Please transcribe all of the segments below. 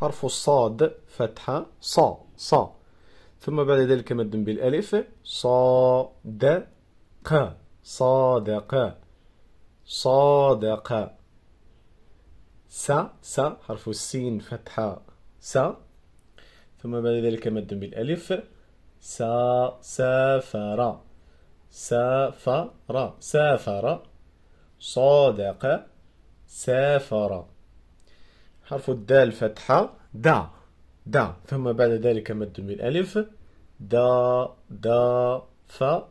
حرف الصاد فتحة صا صا ثم بعد ذلك مد بالألف صادق صادق صادق س س حرف السين فتحة س ثم بعد ذلك مد بالألف س سافر سافر سافر صادق سافر حرف الدال فتحة دا دا ثم بعد ذلك مد بالألف دا دا فا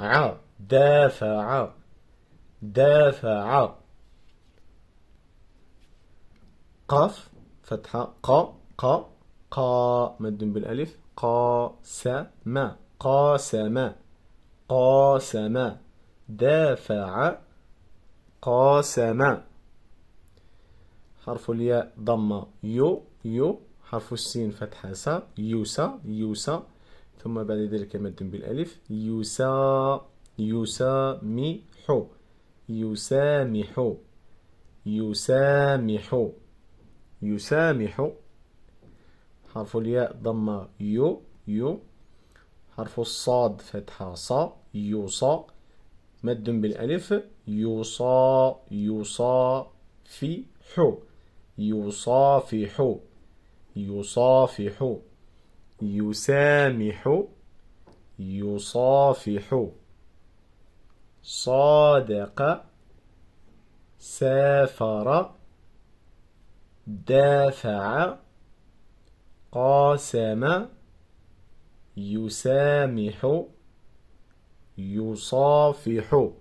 ع دافع دافع قاف فتحة قا قا قا مد بالألف قا سما س ما دافع قاسما حرف الياء ضمة يو يو حرف السين فتحة سا يوسا يوسا ثم بعد ذلك مد بالالف يوسا يسامح يسامح يسامح يسامح حرف الياء ضمة يو يو حرف الصاد فتحة صا يوصى مد بالألف يوصى يوصى في حو يصافح يصافح يسامح يصافح صادق سافر دافع قاسم يسامح يصافح